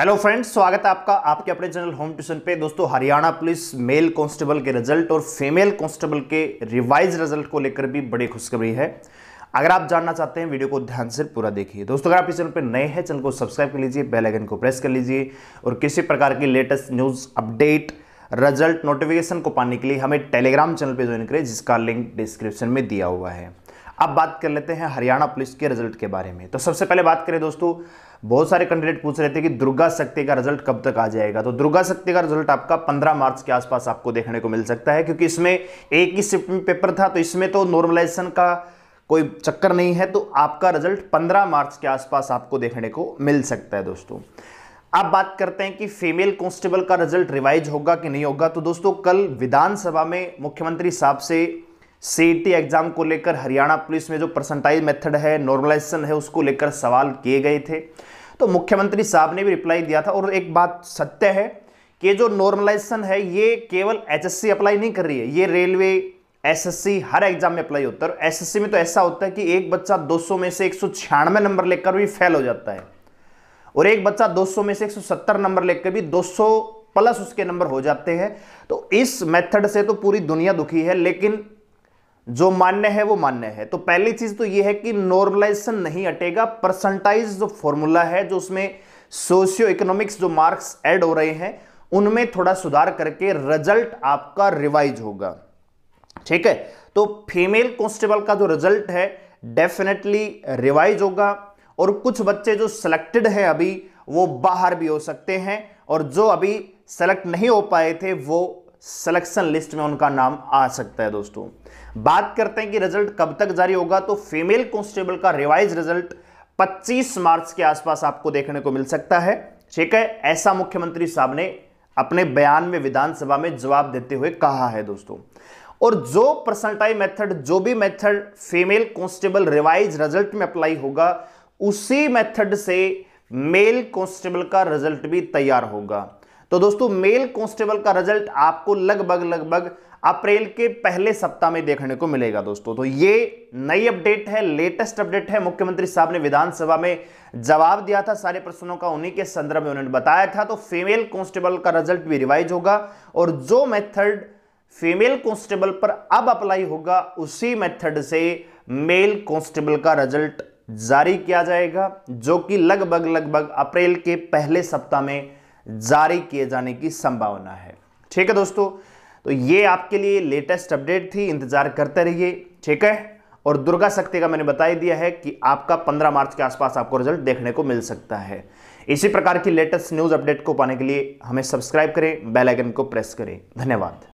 hello friends स्वागत है आपका आपके अपने चैनल होम ट्यूशन पे दोस्तों हरियाणा पुलिस मेल कांस्टेबल के रिजल्ट और फीमेल कांस्टेबल के रिवाइज रिजल्ट को लेकर भी बड़ी खुशखबरी है अगर आप जानना चाहते हैं वीडियो को ध्यान से पूरा देखिए दोस्तों अगर आप इस चैनल पर नए हैं चैनल को सब्सक्राइब कर लीजिए बेलाइकन को प्रेस कर लीजिए और किसी प्रकार की latest news update result notification को पाने के लिए हमें टेलीग्राम चैनल पर ज्वाइन करें जिसका लिंक डिस्क्रिप्शन में दिया हुआ है अब बात कर लेते हैं हरियाणा पुलिस के रिजल्ट के बारे में तो सबसे पहले बात करें दोस्तों बहुत सारे कैंडिडेट पूछ रहे थे कि दुर्गा शक्ति का रिजल्ट कब तक आ जाएगा तो दुर्गा शक्ति का रिजल्ट आपका पंद्रह मार्च के आसपास आपको देखने को मिल सकता है क्योंकि इसमें एक ही शिफ्ट में पेपर था तो इसमें तो नॉर्मलाइजेशन का कोई चक्कर नहीं है तो आपका रिजल्ट 15 मार्च के आसपास आपको देखने को मिल सकता है दोस्तों अब बात करते हैं कि फीमेल कॉन्स्टेबल का रिजल्ट रिवाइज होगा कि नहीं होगा तो दोस्तों कल विधानसभा में मुख्यमंत्री साहब से सी एग्जाम e को लेकर हरियाणा पुलिस में जो परसेंटाइज मेथड है नॉर्मलाइजेशन है उसको लेकर सवाल किए गए थे तो मुख्यमंत्री साहब ने भी रिप्लाई दिया था और एक बात सत्य है कि जो नॉर्मलाइजेशन है ये केवल एचएससी अप्लाई नहीं कर रही है ये रेलवे एसएससी हर एग्जाम में अप्लाई होता है और एस में तो ऐसा होता है कि एक बच्चा 200 में से एक नंबर लेकर भी फेल हो जाता है और एक बच्चा 200 में से एक नंबर लेकर भी 200 प्लस उसके नंबर हो जाते हैं तो इस मेथड से तो पूरी दुनिया दुखी है लेकिन जो मान्य है वो मान्य है तो पहली चीज तो ये है कि नॉर्मलाइजेशन नहीं अटेगा परसेंटाइज जो फॉर्मूला है जो उसमें सोशियो इकोनॉमिक्स जो मार्क्स ऐड हो रहे हैं उनमें थोड़ा सुधार करके रिजल्ट आपका रिवाइज होगा ठीक है तो फीमेल कॉन्स्टेबल का जो रिजल्ट है डेफिनेटली रिवाइज होगा और कुछ बच्चे जो सिलेक्टेड हैं अभी वो बाहर भी हो सकते हैं और जो अभी सेलेक्ट नहीं हो पाए थे वो सिलेक्शन लिस्ट में उनका नाम आ सकता है दोस्तों बात करते हैं कि रिजल्ट कब तक जारी होगा तो फीमेल कॉन्स्टेबल का रिवाइज रिजल्ट 25 मार्च के आसपास आपको देखने को मिल सकता है ठीक है ऐसा मुख्यमंत्री साहब ने अपने बयान में विधानसभा में जवाब देते हुए कहा है दोस्तों और जो परसेंटाइल मेथड जो भी method female constable revise result में अप्लाई होगा उसी मेथड से मेल कॉन्स्टेबल का रिजल्ट भी तैयार होगा तो दोस्तों मेल कांस्टेबल का रिजल्ट आपको लगभग लगभग अप्रैल के पहले सप्ताह में देखने को मिलेगा दोस्तों तो ये नई अपडेट है लेटेस्ट अपडेट है मुख्यमंत्री साहब ने विधानसभा में जवाब दिया था सारे प्रश्नों का उन्हीं के संदर्भ में उन्होंने बताया था तो फीमेल कांस्टेबल का रिजल्ट भी रिवाइज होगा और जो मेथड फीमेल कांस्टेबल पर अब अप्लाई होगा उसी मेथड से मेल कांस्टेबल का रिजल्ट जारी किया जाएगा जो कि लगभग लगभग अप्रैल के पहले सप्ताह में जारी किए जाने की संभावना है ठीक है दोस्तों तो ये आपके लिए लेटेस्ट अपडेट थी इंतजार करते रहिए ठीक है और दुर्गा शक्ति का मैंने बताई दिया है कि आपका 15 मार्च के आसपास आपको रिजल्ट देखने को मिल सकता है इसी प्रकार की लेटेस्ट न्यूज़ अपडेट को पाने के लिए हमें सब्सक्राइब करें बेल आइकन को प्रेस करें धन्यवाद